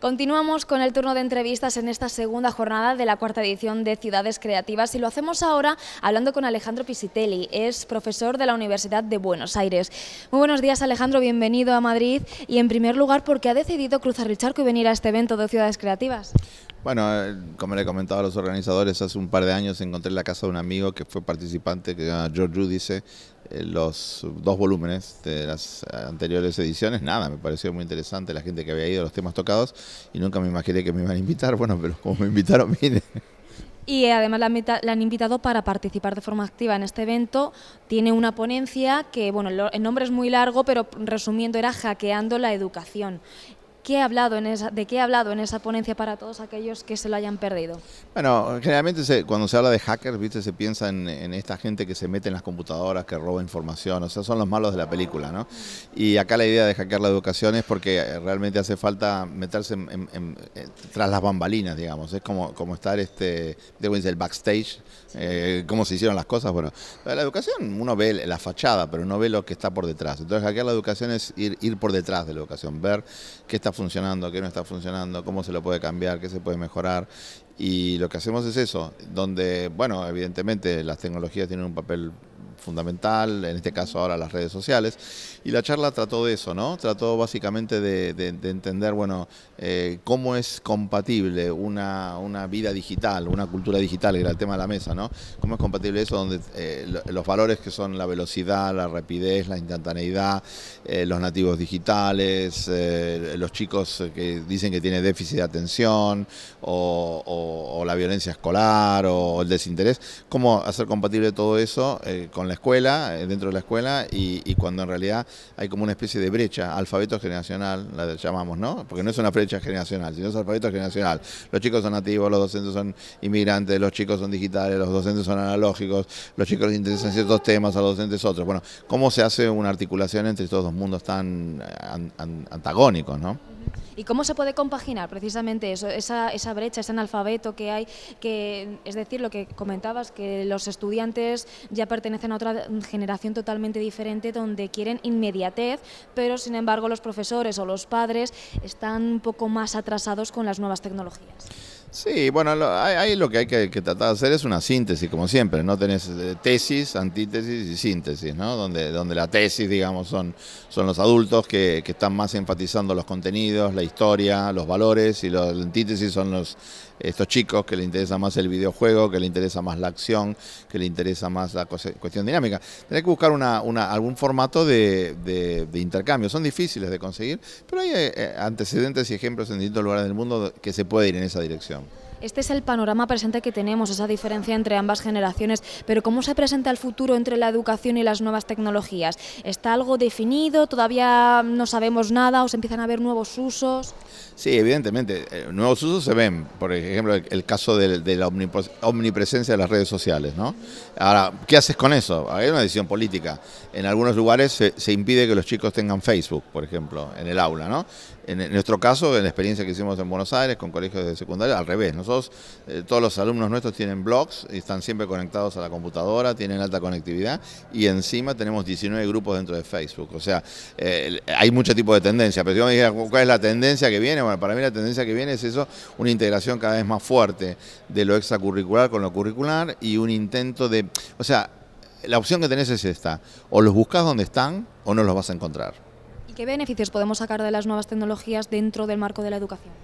Continuamos con el turno de entrevistas en esta segunda jornada de la cuarta edición de Ciudades Creativas y lo hacemos ahora hablando con Alejandro Pisitelli, es profesor de la Universidad de Buenos Aires. Muy buenos días Alejandro, bienvenido a Madrid y en primer lugar ¿por qué ha decidido cruzar el charco y venir a este evento de Ciudades Creativas. Bueno, eh, como le he comentado a los organizadores, hace un par de años encontré en la casa de un amigo que fue participante, que se llama George dice, eh, los dos volúmenes de las eh, anteriores ediciones. Nada, me pareció muy interesante la gente que había ido, los temas tocados, y nunca me imaginé que me iban a invitar. Bueno, pero como me invitaron, vine. Y además la, han invitado para participar de forma activa en este evento. Tiene una ponencia que, bueno, el nombre es muy largo, pero resumiendo era Hackeando la Educación hablado en ¿De qué he hablado en esa ponencia para todos aquellos que se lo hayan perdido? Bueno, generalmente cuando se habla de hackers, ¿viste? se piensa en, esta gente que se mete en las computadoras, que roba información, o sea, son los malos de la película, ¿no? Y acá la idea de hackear la educación es porque eh, realmente hace falta meterse eh, tras las bambalinas, digamos, es como, como estar, este, el backstage, eh, cómo se hicieron las cosas, bueno, la educación uno ve la fachada, pero no ve lo que está por detrás, entonces hackear la educación es ir, ir por detrás de la educación, ver qué está funcionando, qué no está funcionando, cómo se lo puede cambiar, qué se puede mejorar. Y lo que hacemos es eso, donde, bueno, evidentemente las tecnologías tienen un papel fundamental, en este caso ahora las redes sociales. Y la charla trató de eso, ¿no? Trató básicamente de, entender, bueno, eh, cómo es compatible una, vida digital, una cultura digital, que era el tema de la mesa, ¿no? Cómo es compatible eso donde eh, los valores que son la velocidad, la rapidez, la instantaneidad, eh, los nativos digitales, los chicos que dicen que tiene déficit de atención o o, la violencia escolar o el desinterés, cómo hacer compatible todo eso eh, con la escuela, eh, dentro de la escuela, y, cuando en realidad hay como una especie de brecha, alfabeto generacional, la llamamos, ¿no? Porque no es una brecha generacional, sino es alfabeto generacional. Los chicos son nativos, los docentes son inmigrantes, los chicos son digitales, los docentes son analógicos, los chicos les interesan ciertos temas, a los docentes otros. Bueno, ¿cómo se hace una articulación entre estos dos mundos tan eh, antagónicos, ¿no? ¿Y cómo se puede compaginar precisamente eso, esa, esa brecha, ese analfabeto? que hay, que es decir, lo que comentabas, que los estudiantes ya pertenecen a otra generación totalmente diferente donde quieren inmediatez, pero sin embargo los profesores o los padres están un poco más atrasados con las nuevas tecnologías. Sí, bueno, ahí, lo que hay que, tratar de hacer es una síntesis, como siempre, ¿no? Tenés eh, tesis, antítesis y síntesis, ¿no? Donde, donde la tesis, digamos, son, son los adultos que, que están más enfatizando los contenidos, la historia, los valores, y los, antítesis son los estos chicos que le interesa más el videojuego, que le interesa más la acción, que le interesa más la cuestión dinámica. Tenés que buscar una, algún formato de, de, intercambio. Son difíciles de conseguir, pero hay eh, antecedentes y ejemplos en distintos lugares del mundo que se puede ir en esa dirección. Este es el panorama presente que tenemos, esa diferencia entre ambas generaciones, pero ¿cómo se presenta el futuro entre la educación y las nuevas tecnologías? ¿Está algo definido? ¿Todavía no sabemos nada o se empiezan a ver nuevos usos? Sí, evidentemente, eh, nuevos usos se ven, por ejemplo, el, caso de, la omnipresencia de las redes sociales, ¿no? Ahora, ¿qué haces con eso? Hay una decisión política. En algunos lugares se, se impide que los chicos tengan Facebook, por ejemplo, en el aula, ¿no? En, nuestro caso, en la experiencia que hicimos en Buenos Aires con colegios de secundaria, al revés. Nosotros, eh, todos los alumnos nuestros tienen blogs, y están siempre conectados a la computadora, tienen alta conectividad y encima tenemos 19 grupos dentro de Facebook. O sea, eh, hay mucho tipo de tendencia, pero si yo me dijera cuál es la tendencia que viene, bueno, para mí la tendencia que viene es eso, una integración cada vez más fuerte de lo extracurricular con lo curricular y un intento de, o sea, la opción que tenés es esta, o los buscas donde están o no los vas a encontrar. ¿Qué beneficios podemos sacar de las nuevas tecnologías dentro del marco de la educación?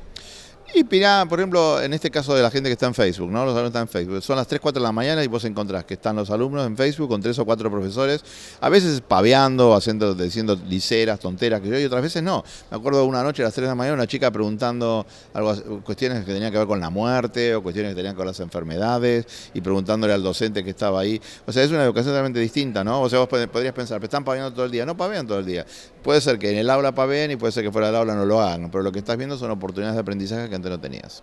Y mirá, por ejemplo, en este caso de la gente que está en Facebook, ¿no? Los alumnos están en Facebook. Son las 3, 4 de la mañana y vos encontrás que están los alumnos en Facebook con tres o cuatro profesores, a veces paveando, haciendo, diciendo liceras, tonteras, que yo, y otras veces no. Me acuerdo una noche a las 3 de la mañana una chica preguntando algo, cuestiones que tenían que ver con la muerte o cuestiones que tenían que ver con las enfermedades y preguntándole al docente que estaba ahí. O sea, es una educación totalmente distinta, ¿no? O sea, vos podrías pensar, pero están paveando todo el día. No pavean todo el día. Puede ser que en el aula paveen y puede ser que fuera del aula no lo hagan, pero lo que estás viendo son oportunidades de aprendizaje que antes no tenías.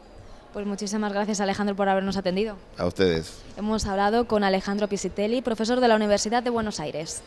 Pues muchísimas gracias Alejandro por habernos atendido. A ustedes. Hemos hablado con Alejandro Pisitelli, profesor de la Universidad de Buenos Aires.